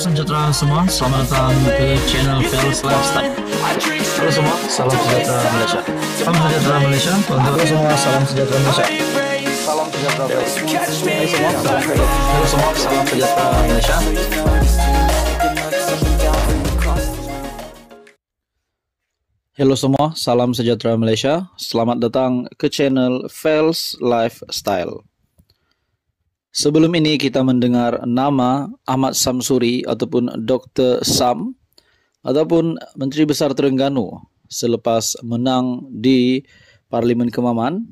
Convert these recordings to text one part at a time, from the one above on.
sejahtera semua, selamat datang ke channel Fearless Lifestyle Halo semua, salam sejahtera Malaysia Salam sejahtera Malaysia Halo semua, salam sejahtera Malaysia Salam sejahtera Malaysia Halo semua, salam sejahtera Malaysia Halo semua, salam sejahtera Malaysia Selamat datang ke channel Fels Lifestyle Sebelum ini kita mendengar nama Ahmad Samsuri ataupun Dr. Sam ataupun Menteri Besar Terengganu selepas menang di Parlimen Kemaman.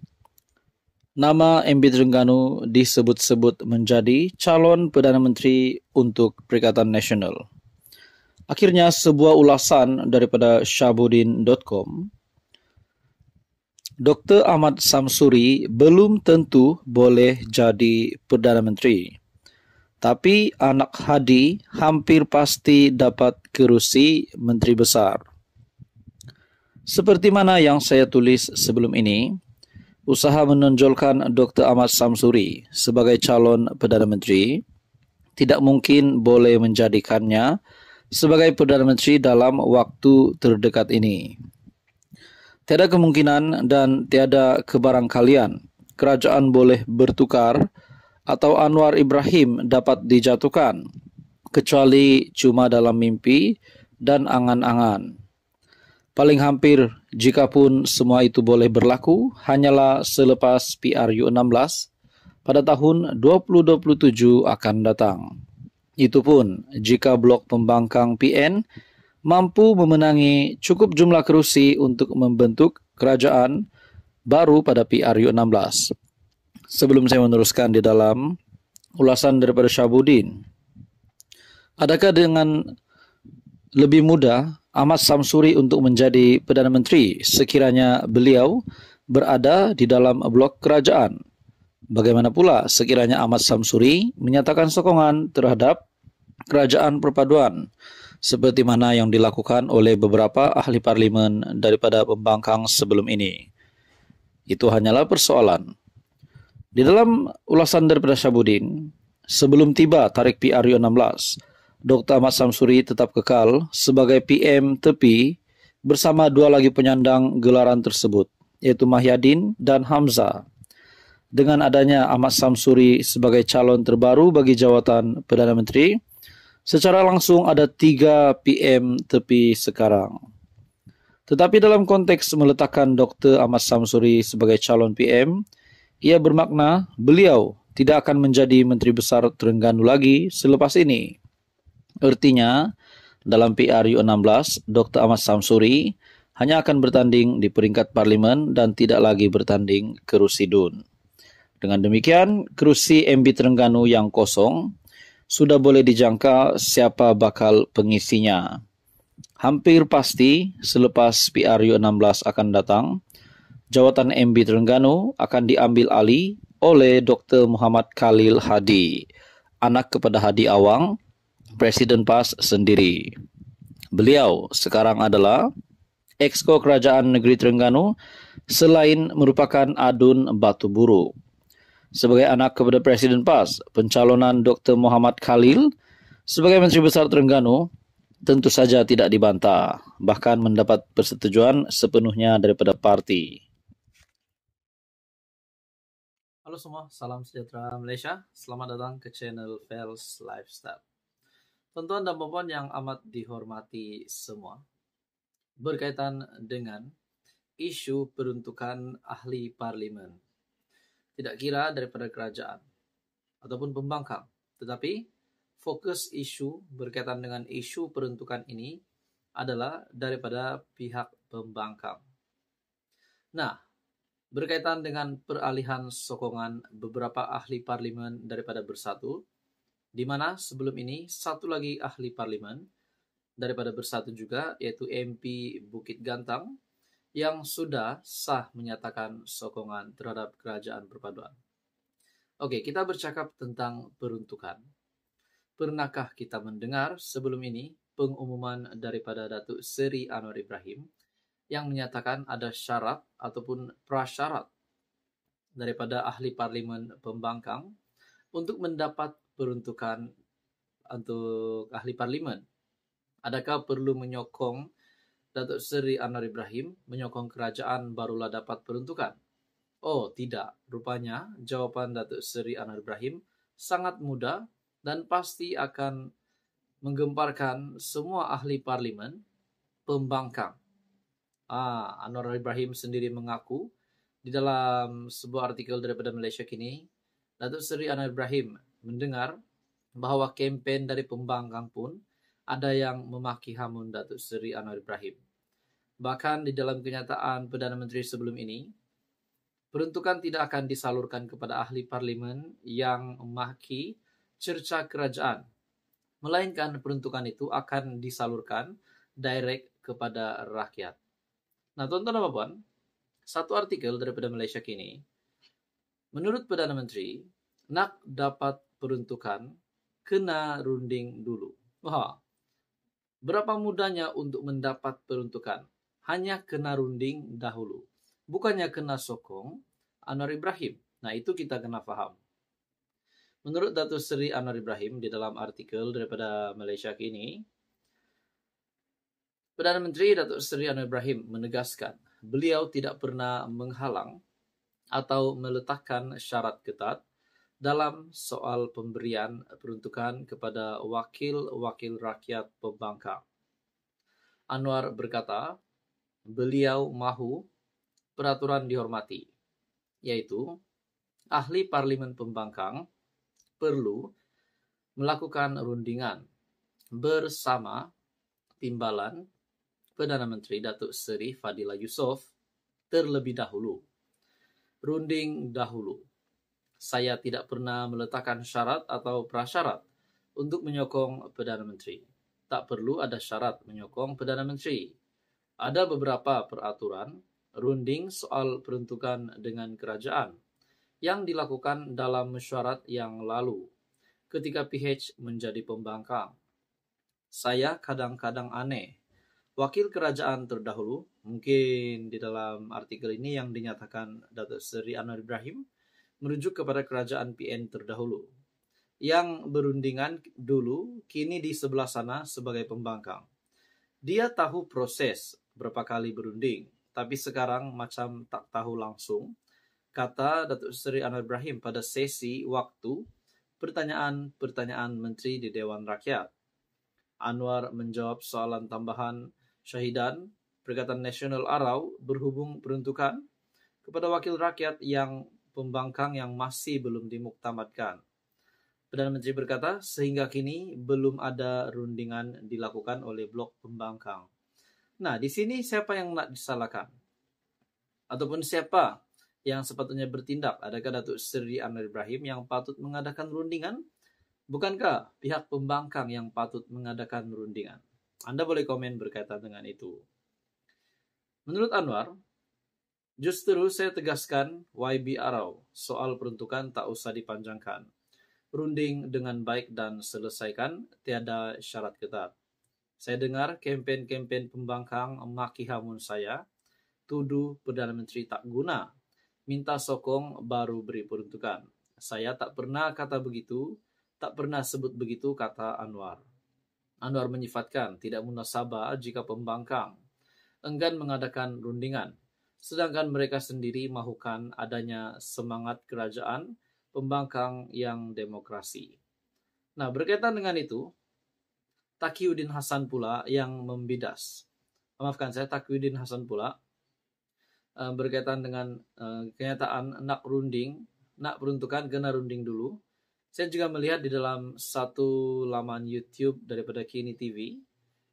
Nama MB Terengganu disebut-sebut menjadi calon Perdana Menteri untuk Perikatan Nasional. Akhirnya sebuah ulasan daripada syabudin.com Dr. Ahmad Samsuri belum tentu boleh jadi Perdana Menteri. Tapi anak Hadi hampir pasti dapat kerusi Menteri Besar. Seperti mana yang saya tulis sebelum ini, usaha menonjolkan Dr. Ahmad Samsuri sebagai calon Perdana Menteri tidak mungkin boleh menjadikannya sebagai Perdana Menteri dalam waktu terdekat ini. Tiada kemungkinan dan tiada kebarangkalian. Kerajaan boleh bertukar atau Anwar Ibrahim dapat dijatuhkan, kecuali cuma dalam mimpi dan angan-angan. Paling hampir, jika pun semua itu boleh berlaku, hanyalah selepas PRU16 pada tahun 2027 akan datang. Itu pun jika blok pembangkang PN mampu memenangi cukup jumlah kursi untuk membentuk kerajaan baru pada PRU 16. Sebelum saya meneruskan di dalam ulasan daripada Syabudin, adakah dengan lebih mudah Ahmad Samsuri untuk menjadi Perdana Menteri sekiranya beliau berada di dalam blok kerajaan? Bagaimana pula sekiranya Ahmad Samsuri menyatakan sokongan terhadap kerajaan perpaduan? seperti mana yang dilakukan oleh beberapa ahli parlemen daripada pembangkang sebelum ini. Itu hanyalah persoalan. Di dalam ulasan daripada Syabudin, sebelum tiba tarik PRU 16, Dr. Ahmad Samsuri tetap kekal sebagai PM tepi bersama dua lagi penyandang gelaran tersebut, yaitu Mahyadin dan Hamzah. Dengan adanya Ahmad Samsuri sebagai calon terbaru bagi jawatan Perdana Menteri, Secara langsung ada 3 PM tepi sekarang. Tetapi dalam konteks meletakkan Dr. Ahmad Samsuri sebagai calon PM, ia bermakna beliau tidak akan menjadi Menteri Besar Terengganu lagi selepas ini. Ertinya, dalam PRU16, Dr. Ahmad Samsuri hanya akan bertanding di peringkat parlimen dan tidak lagi bertanding kerusi DUN. Dengan demikian, kerusi MB Terengganu yang kosong sudah boleh dijangka siapa bakal pengisinya. Hampir pasti selepas PRU16 akan datang, jawatan MB Terengganu akan diambil alih oleh Dr. Muhammad Khalil Hadi, anak kepada Hadi Awang, Presiden PAS sendiri. Beliau sekarang adalah Exko Kerajaan Negeri Terengganu selain merupakan adun batu buruk. sebagai anak kepada Presiden PAS, pencalonan Dr. Muhammad Khalil sebagai Menteri Besar Terengganu tentu saja tidak dibantah, bahkan mendapat persetujuan sepenuhnya daripada parti. Halo semua, salam sejahtera Malaysia. Selamat datang ke channel Fels Lifestyle. Tuan-tuan dan puan yang amat dihormati semua, berkaitan dengan isu peruntukan ahli parlimen tidak kira daripada kerajaan ataupun pembangkang. Tetapi fokus isu berkaitan dengan isu peruntukan ini adalah daripada pihak pembangkang. Nah, berkaitan dengan peralihan sokongan beberapa ahli parlimen daripada bersatu, di mana sebelum ini satu lagi ahli parlimen daripada bersatu juga, yaitu MP Bukit Gantang, yang sudah sah menyatakan sokongan terhadap kerajaan perpaduan. Oke, kita bercakap tentang peruntukan. Pernahkah kita mendengar sebelum ini pengumuman daripada Datuk Seri Anwar Ibrahim yang menyatakan ada syarat ataupun prasyarat daripada ahli parlimen pembangkang untuk mendapat peruntukan untuk ahli parlimen? Adakah perlu menyokong Datuk Seri Anwar Ibrahim menyokong kerajaan barulah dapat peruntukan. Oh tidak, rupanya jawaban Datuk Seri Anwar Ibrahim sangat mudah dan pasti akan menggemparkan semua ahli parlimen pembangkang. Ah, Anwar Ibrahim sendiri mengaku di dalam sebuah artikel daripada Malaysia Kini, Datuk Seri Anwar Ibrahim mendengar bahawa kempen dari pembangkang pun ada yang memaki Hamun Datuk Seri Anwar Ibrahim. Bahkan di dalam kenyataan Perdana Menteri sebelum ini, peruntukan tidak akan disalurkan kepada ahli parlimen yang memaki cerca kerajaan. Melainkan peruntukan itu akan disalurkan direct kepada rakyat. Nah, tuan-tuan dan puan, satu artikel daripada Malaysia kini, menurut Perdana Menteri, nak dapat peruntukan kena runding dulu. Wah, Berapa mudahnya untuk mendapat peruntukan? Hanya kena runding dahulu. Bukannya kena sokong Anwar Ibrahim. Nah, itu kita kena faham. Menurut Datu Seri Anwar Ibrahim di dalam artikel daripada Malaysia kini, Perdana Menteri Datuk Seri Anwar Ibrahim menegaskan beliau tidak pernah menghalang atau meletakkan syarat ketat dalam soal pemberian peruntukan kepada wakil-wakil rakyat pembangkang. Anwar berkata, beliau mahu peraturan dihormati, yaitu ahli parlimen pembangkang perlu melakukan rundingan bersama timbalan Perdana Menteri Datuk Seri Fadila Yusof terlebih dahulu. Runding dahulu saya tidak pernah meletakkan syarat atau prasyarat untuk menyokong Perdana Menteri. Tak perlu ada syarat menyokong Perdana Menteri. Ada beberapa peraturan runding soal peruntukan dengan kerajaan yang dilakukan dalam mesyuarat yang lalu ketika PH menjadi pembangkang. Saya kadang-kadang aneh. Wakil kerajaan terdahulu, mungkin di dalam artikel ini yang dinyatakan Datuk Seri Anwar Ibrahim, merujuk kepada kerajaan PN terdahulu, yang berundingan dulu kini di sebelah sana sebagai pembangkang. Dia tahu proses berapa kali berunding, tapi sekarang macam tak tahu langsung, kata Datuk Seri Anwar Ibrahim pada sesi waktu pertanyaan-pertanyaan menteri di Dewan Rakyat. Anwar menjawab soalan tambahan Syahidan, Perikatan Nasional Arau berhubung peruntukan kepada wakil rakyat yang pembangkang yang masih belum dimuktamadkan. Perdana Menteri berkata, sehingga kini belum ada rundingan dilakukan oleh blok pembangkang. Nah, di sini siapa yang nak disalahkan? Ataupun siapa yang sepatutnya bertindak? Adakah Datuk Seri Anwar Ibrahim yang patut mengadakan rundingan? Bukankah pihak pembangkang yang patut mengadakan rundingan? Anda boleh komen berkaitan dengan itu. Menurut Anwar, Justru saya tegaskan YB Arau, soal peruntukan tak usah dipanjangkan. Runding dengan baik dan selesaikan, tiada syarat ketat. Saya dengar kempen-kempen pembangkang maki hamun saya, tuduh Perdana Menteri tak guna, minta sokong baru beri peruntukan. Saya tak pernah kata begitu, tak pernah sebut begitu kata Anwar. Anwar menyifatkan tidak munasabah jika pembangkang enggan mengadakan rundingan sedangkan mereka sendiri mahukan adanya semangat kerajaan pembangkang yang demokrasi. Nah, berkaitan dengan itu, Takiuddin Hasan pula yang membidas. Maafkan saya, Takiuddin Hasan pula eh, berkaitan dengan eh, kenyataan nak runding, nak peruntukan kena runding dulu. Saya juga melihat di dalam satu laman YouTube daripada Kini TV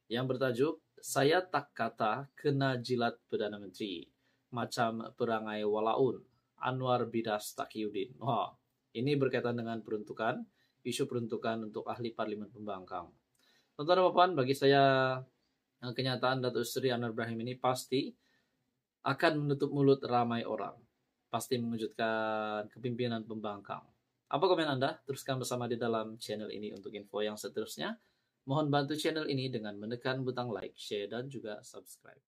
yang bertajuk saya tak kata kena jilat Perdana Menteri macam perangai walaun Anwar Bidas Yudin. Wah, ini berkaitan dengan peruntukan, isu peruntukan untuk ahli parlimen pembangkang. Tentu ada bagi saya eh, kenyataan Datuk Sri Anwar Ibrahim ini pasti akan menutup mulut ramai orang. Pasti mengejutkan kepimpinan pembangkang. Apa komen Anda? Teruskan bersama di dalam channel ini untuk info yang seterusnya. Mohon bantu channel ini dengan menekan butang like, share, dan juga subscribe.